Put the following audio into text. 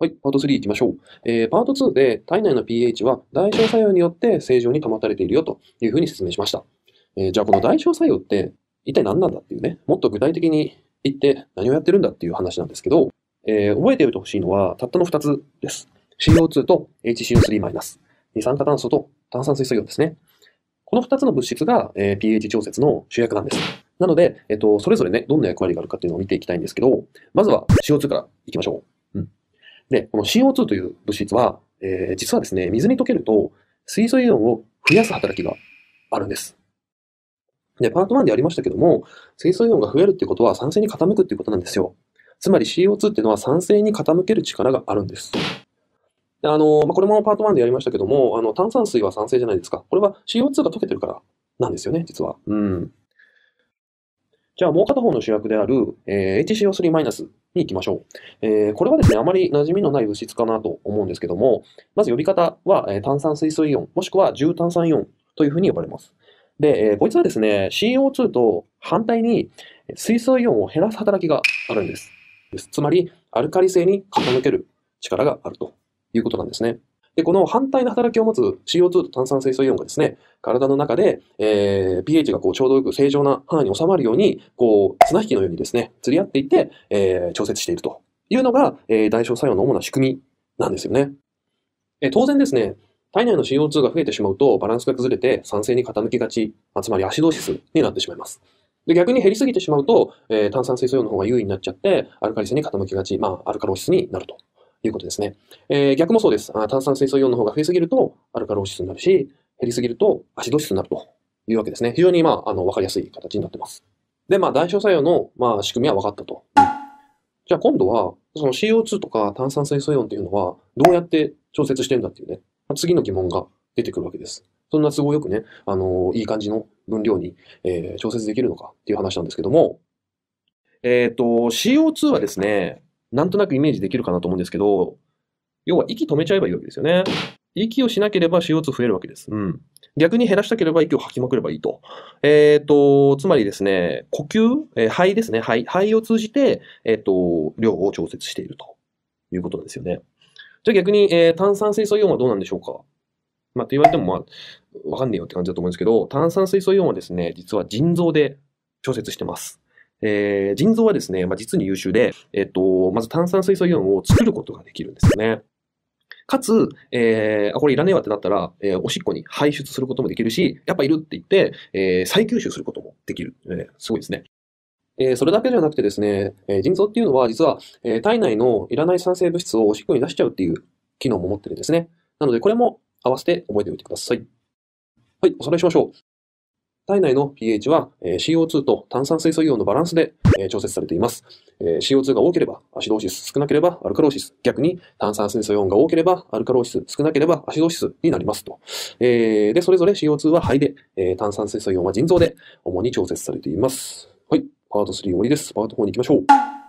はい、パート3行きましょう。えー、パート2で体内の pH は代償作用によって正常に保たれているよというふうに説明しました。えー、じゃあこの代償作用って一体何なんだっていうね、もっと具体的に言って何をやってるんだっていう話なんですけど、えー、覚えておいてほしいのはたったの2つです。CO2 と HCO3-、二酸化炭素と炭酸水素用ですね。この2つの物質が、え pH 調節の主役なんです。なので、えっ、と、それぞれね、どんな役割があるかっていうのを見ていきたいんですけど、まずは CO2 からいきましょう。で、この CO2 という物質は、えー、実はですね、水に溶けると水素イオンを増やす働きがあるんです。で、パート1でありましたけども、水素イオンが増えるっていうことは酸性に傾くっていうことなんですよ。つまり CO2 っていうのは酸性に傾ける力があるんです。であの、まあ、これもパート1でやりましたけども、あの、炭酸水は酸性じゃないですか。これは CO2 が溶けてるからなんですよね、実は。うん。じゃあ、もう片方の主役である、えー、HCO3- に行きましょう、えー、これはですね、あまり馴染みのない物質かなと思うんですけども、まず呼び方は、えー、炭酸水素イオン、もしくは重炭酸イオンというふうに呼ばれます。で、えー、こいつはですね、CO2 と反対に水素イオンを減らす働きがあるんです。ですつまり、アルカリ性に傾ける力があるということなんですね。で、この反対の働きを持つ CO2 と炭酸水素イオンがですね、体の中で、えー、pH がこうちょうどよく正常な範囲に収まるように、こう、綱引きのようにですね、釣り合っていって、えー、調節しているというのが、えー、代償作用の主な仕組みなんですよね。え当然ですね、体内の CO2 が増えてしまうと、バランスが崩れて酸性に傾きがち、まあ、つまりアシドーシスになってしまいます。で逆に減りすぎてしまうと、えー、炭酸水素イオンの方が優位になっちゃって、アルカリ性に傾きがち、まあ、アルカロシスになるということですね。えー、逆もそうです。あ炭酸水素イオンの方が増えすぎると、アルカロー質になるし、減りすぎるとアシド質になるというわけですね。非常に、まあ、あの、わかりやすい形になってます。で、まあ、代償作用の、まあ、仕組みは分かったと。じゃあ今度は、その CO2 とか炭酸水素イオンっていうのは、どうやって調節してるんだっていうね、次の疑問が出てくるわけです。そんな都合よくね、あのー、いい感じの分量に、えー、調節できるのかっていう話なんですけども、えっ、ー、と、CO2 はですね、なんとなくイメージできるかなと思うんですけど、要は息止めちゃえばいいわけですよね。息をしなければ CO2 増えるわけです。うん。逆に減らしたければ息を吐きまくればいいと。えっ、ー、と、つまりですね、呼吸、えー、肺ですね、肺。肺を通じて、えっ、ー、と、量を調節しているということなんですよね。じゃあ逆に、えー、炭酸水素イオンはどうなんでしょうかまあ、と言われても、まあ、わかんねえよって感じだと思うんですけど、炭酸水素イオンはですね、実は腎臓で調節してます。えー、腎臓はですね、まあ、実に優秀で、えっと、まず炭酸水素イオンを作ることができるんですね。かつ、えー、あ、これいらねえわってなったら、えー、おしっこに排出することもできるし、やっぱいるって言って、えー、再吸収することもできる。えー、すごいですね。えー、それだけじゃなくてですね、えー、腎臓っていうのは実は、えー、体内のいらない酸性物質をおしっこに出しちゃうっていう機能も持ってるんですね。なのでこれも合わせて覚えておいてください。はい、おさらいしましょう。体内の pH は CO2 と炭酸水素イオンのバランスで調節されています。CO2 が多ければアシドーシス、少なければアルカローシス。逆に炭酸水素イオンが多ければアルカローシス、少なければアシドーシスになりますと。で、それぞれ CO2 は肺で、炭酸水素イオンは腎臓で主に調節されています。はい。パート3終わりです。パート4に行きましょう。